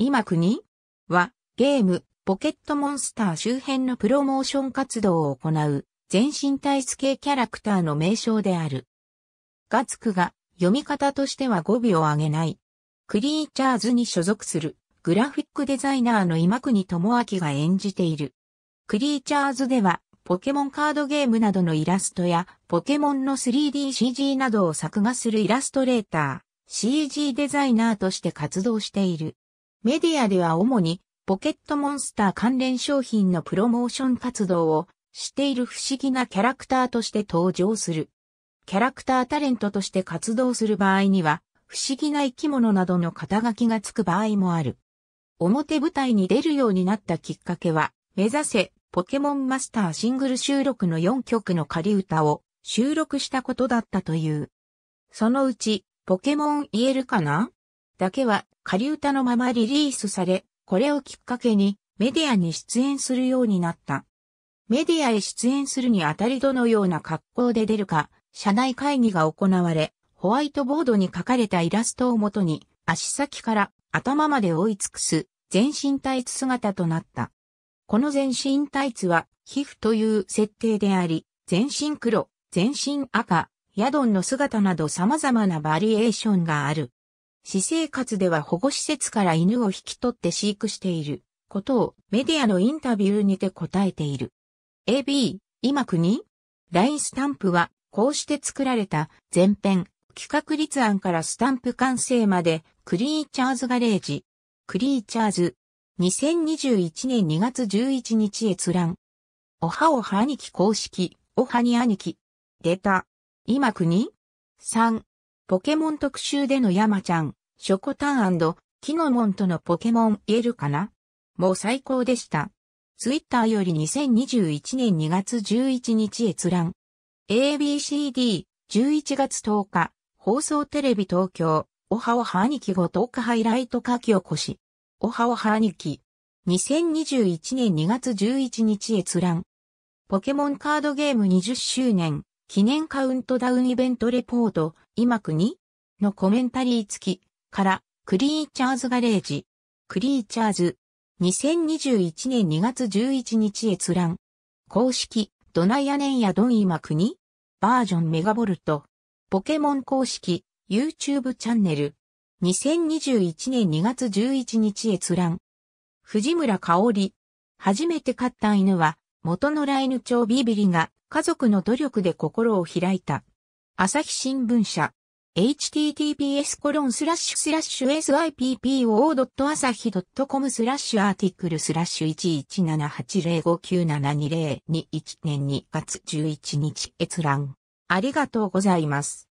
今国はゲームポケットモンスター周辺のプロモーション活動を行う全身体質系キャラクターの名称である。ガツクが読み方としては語尾を上げない。クリーチャーズに所属するグラフィックデザイナーの今国智明が演じている。クリーチャーズではポケモンカードゲームなどのイラストやポケモンの 3DCG などを作画するイラストレーター、CG デザイナーとして活動している。メディアでは主にポケットモンスター関連商品のプロモーション活動をしている不思議なキャラクターとして登場する。キャラクタータレントとして活動する場合には、不思議な生き物などの肩書きがつく場合もある。表舞台に出るようになったきっかけは、目指せポケモンマスターシングル収録の4曲の仮歌を収録したことだったという。そのうち、ポケモン言えるかなだけは仮歌のままリリースされ、これをきっかけにメディアに出演するようになった。メディアへ出演するにあたりどのような格好で出るか、社内会議が行われ、ホワイトボードに書かれたイラストをもとに、足先から頭まで追い尽くす全身タイツ姿となった。この全身タイツは皮膚という設定であり、全身黒、全身赤、ヤドンの姿など様々なバリエーションがある。私生活では保護施設から犬を引き取って飼育していることをメディアのインタビューにて答えている。AB、今国 ?LINE スタンプはこうして作られた前編、企画立案からスタンプ完成までクリーチャーズガレージ。クリーチャーズ。2021年2月11日閲覧。おはおは兄貴公式、おはに兄貴。出た。今国 ?3。ポケモン特集での山ちゃん。ショコタンキノモンとのポケモン言えるかなもう最高でした。ツイッターより2021年2月11日閲覧。ABCD11 月10日、放送テレビ東京、おはおは兄貴ご10日ハイライト書き起こし。おはおは兄貴。2021年2月11日閲覧。ポケモンカードゲーム20周年記念カウントダウンイベントレポート、今国のコメンタリー付き。から、クリーチャーズガレージ、クリーチャーズ、2021年2月11日閲覧。公式、ドナヤネンヤドンイマクニ、バージョンメガボルト。ポケモン公式、YouTube チャンネル。2021年2月11日閲覧。藤村香織。初めて飼った犬は、元野良犬長ビビリが家族の努力で心を開いた。朝日新聞社。https コロンスラッシュスラッシュ sippo.asahi.com スラッシュアーティクルスラッシュ117805972021年2月11日閲覧。ありがとうございます。